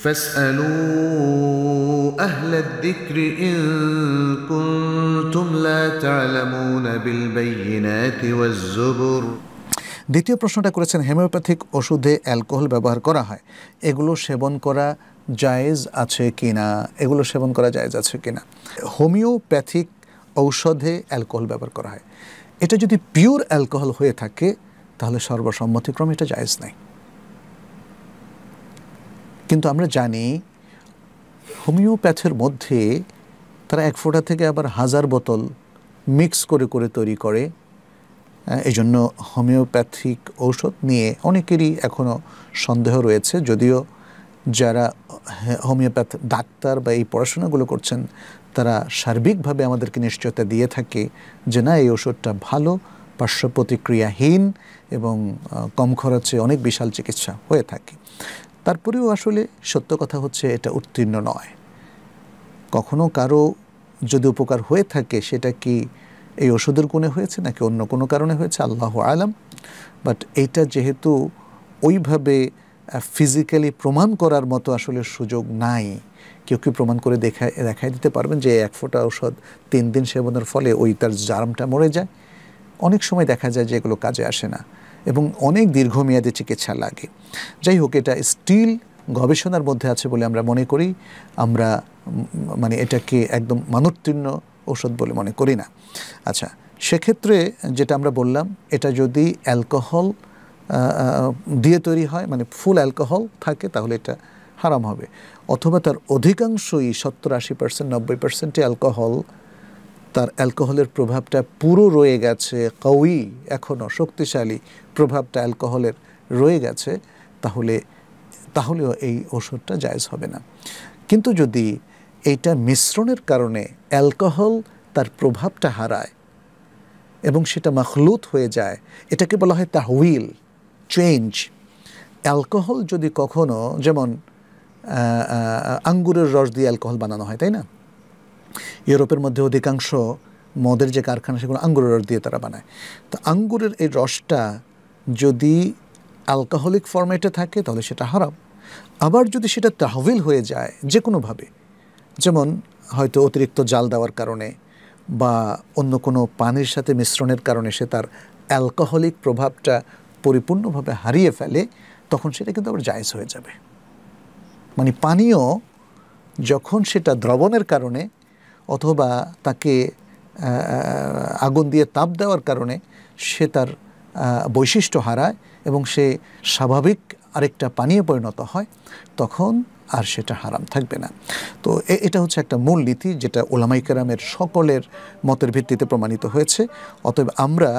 فاسألوا أهل الذكر إن كنتم لا تعلمون بالبينات والزبر দ্বিতীয় প্রশ্নটা করেছেন হেমিওপ্যাথিক ওষুধে অ্যালকোহল ব্যবহার করা হয় এগুলো সেবন করা জায়েজ আছে কি না এগুলো সেবন করা জায়েজ আছে কি না হোমিওপ্যাথিক ঔষধে অ্যালকোহল ব্যবহার করা হয় এটা যদি পিওর অ্যালকোহল হয়ে থাকে তাহলে সর্বসম্মতিক্রমে এটা জায়েজ নাই কিন্তু আমরা জানি হোমিওপ্যাথের মধ্যে তারা এক ফোঁটা থেকে আবার হাজার বোতল মিক্স করে করে তৈরি করে এই জন্য হোমিওপ্যাথিক ঔষধ নিয়ে অনেকেরই এখনও সন্দেহ রয়েছে যদিও যারা হ্যাঁ, হোমিওপ্যাথ ডাক্তার বা এই পড়াশোনাগুলো করছেন তারা সার্বিকভাবে আমাদেরকে নিশ্চয়তা দিয়ে থাকে যে না এই ওষুধটা ভালো পার্শ্ব প্রতিক্রিয়াহীন এবং কম খরচে অনেক বিশাল চিকিৎসা হয়ে থাকে তারপরেও আসলে সত্য কথা হচ্ছে এটা উত্তীর্ণ নয় কখনো কারো যদি উপকার হয়ে থাকে সেটা কি এই ওষুধের গুণে হয়েছে নাকি অন্য কোনো কারণে হয়েছে আল্লাহ আলাম বাট এইটা যেহেতু ওইভাবে ফিজিক্যালি প্রমাণ করার মতো আসলে সুযোগ নাই কেউ কি প্রমাণ করে দেখা দেখাই দিতে পারবেন যে এক ফোঁটা ঔষধ তিন দিন সেবনের ফলে ওই তার জার্মটা মরে যায় অনেক সময় দেখা যায় যে এগুলো কাজে আসে না এবং অনেক দীর্ঘমেয়াদী চিকিৎসা লাগে যাই হোক এটা স্টিল গবেষণার মধ্যে আছে বলে আমরা মনে করি আমরা মানে এটাকে একদম মানোত্তীর্ণ ওষুধ বলে মনে করি না আচ্ছা সেক্ষেত্রে যেটা আমরা বললাম এটা যদি অ্যালকোহল দিয়ে তৈরি হয় মানে ফুল অ্যালকোহল থাকে তাহলে এটা হারাম হবে অথবা তার অধিকাংশই সত্তর আশি পার্সেন্ট নব্বই পার্সেন্টই অ্যালকোহল তার অ্যালকোহলের প্রভাবটা পুরো রয়ে গেছে কউই এখনও শক্তিশালী প্রভাবটা অ্যালকোহলের রয়ে গেছে তাহলে তাহলেও এই ওষুধটা জায়জ হবে না কিন্তু যদি এইটা মিশ্রণের কারণে অ্যালকোহল তার প্রভাবটা হারায় এবং সেটা মাখলুত হয়ে যায় এটাকে বলা হয় তা হুইল চেঞ্জ অ্যালকোহল যদি কখনো যেমন আঙ্গুরের রস দিয়ে অ্যালকোহল বানানো হয় তাই না ইউরোপের মধ্যে অধিকাংশ মদের যে কারখানা সেগুলো আঙ্গুরের রস দিয়ে তারা বানায় তো আঙ্গুরের এই রসটা যদি অ্যালকোহলিক ফর্মেটে থাকে তাহলে সেটা হারাম আবার যদি সেটা তাহবিল হয়ে যায় যে কোনোভাবে যেমন হয়তো অতিরিক্ত জাল দেওয়ার কারণে বা অন্য কোনো পানির সাথে মিশ্রণের কারণে সে তার অ্যালকোহলিক প্রভাবটা পরিপূর্ণভাবে হারিয়ে ফেলে তখন সেটা কিন্তু আবার জায়জ হয়ে যাবে মানে পানীয় যখন সেটা দ্রবণের কারণে অথবা তাকে আগুন দিয়ে তাপ দেওয়ার কারণে সে তার বৈশিষ্ট্য হারায় এবং সে স্বাভাবিক আরেকটা পানীয় পরিণত হয় তখন আর সেটা হারাম থাকবে না তো এটা হচ্ছে একটা মূল নীতি যেটা ওলামাইকারামের সকলের মতের ভিত্তিতে প্রমাণিত হয়েছে অতএব আমরা